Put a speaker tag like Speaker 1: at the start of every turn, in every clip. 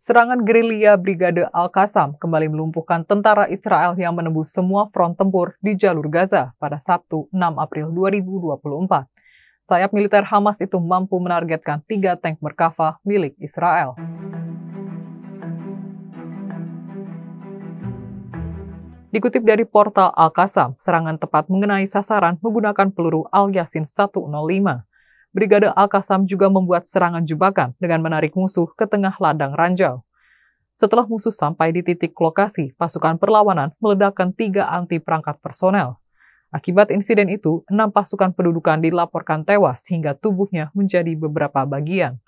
Speaker 1: Serangan gerilya Brigade Al-Qassam kembali melumpuhkan tentara Israel yang menembus semua front tempur di jalur Gaza pada Sabtu 6 April 2024. Sayap militer Hamas itu mampu menargetkan tiga tank Merkava milik Israel. Dikutip dari portal Al-Qassam, serangan tepat mengenai sasaran menggunakan peluru Al-Yasin 105. Brigade Al-Qassam juga membuat serangan jebakan dengan menarik musuh ke tengah ladang ranjau. Setelah musuh sampai di titik lokasi, pasukan perlawanan meledakkan tiga anti perangkat personel. Akibat insiden itu, enam pasukan pendudukan dilaporkan tewas hingga tubuhnya menjadi beberapa bagian.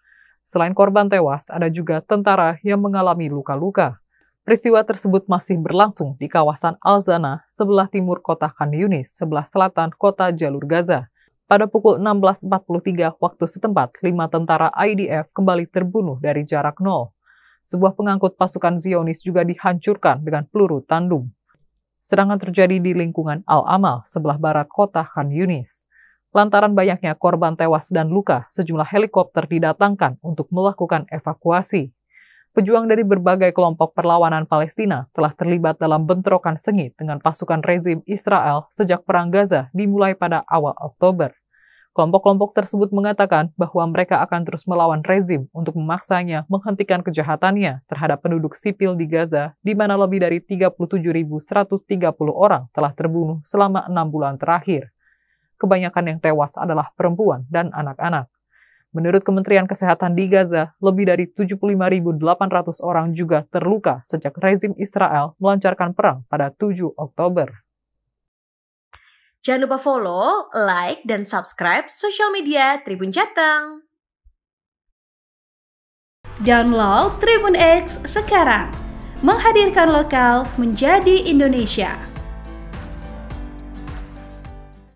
Speaker 1: Selain korban tewas, ada juga tentara yang mengalami luka-luka. Peristiwa tersebut masih berlangsung di kawasan Al-Zana, sebelah timur kota Khan Yunis, sebelah selatan kota Jalur Gaza. Pada pukul 16.43 waktu setempat, lima tentara IDF kembali terbunuh dari jarak nol. Sebuah pengangkut pasukan Zionis juga dihancurkan dengan peluru tandum. Serangan terjadi di lingkungan Al-Amal, sebelah barat kota Khan Yunis. Lantaran banyaknya korban tewas dan luka, sejumlah helikopter didatangkan untuk melakukan evakuasi pejuang dari berbagai kelompok perlawanan Palestina telah terlibat dalam bentrokan sengit dengan pasukan rezim Israel sejak Perang Gaza dimulai pada awal Oktober. Kelompok-kelompok tersebut mengatakan bahwa mereka akan terus melawan rezim untuk memaksanya menghentikan kejahatannya terhadap penduduk sipil di Gaza, di mana lebih dari 37.130 orang telah terbunuh selama enam bulan terakhir. Kebanyakan yang tewas adalah perempuan dan anak-anak. Menurut Kementerian Kesehatan di Gaza, lebih dari 75.800 orang juga terluka sejak rezim Israel melancarkan perang pada 7 Oktober. Jangan lupa follow, like, dan subscribe sosial media Tribun Jateng. Download Tribun X sekarang. Menghadirkan lokal menjadi Indonesia.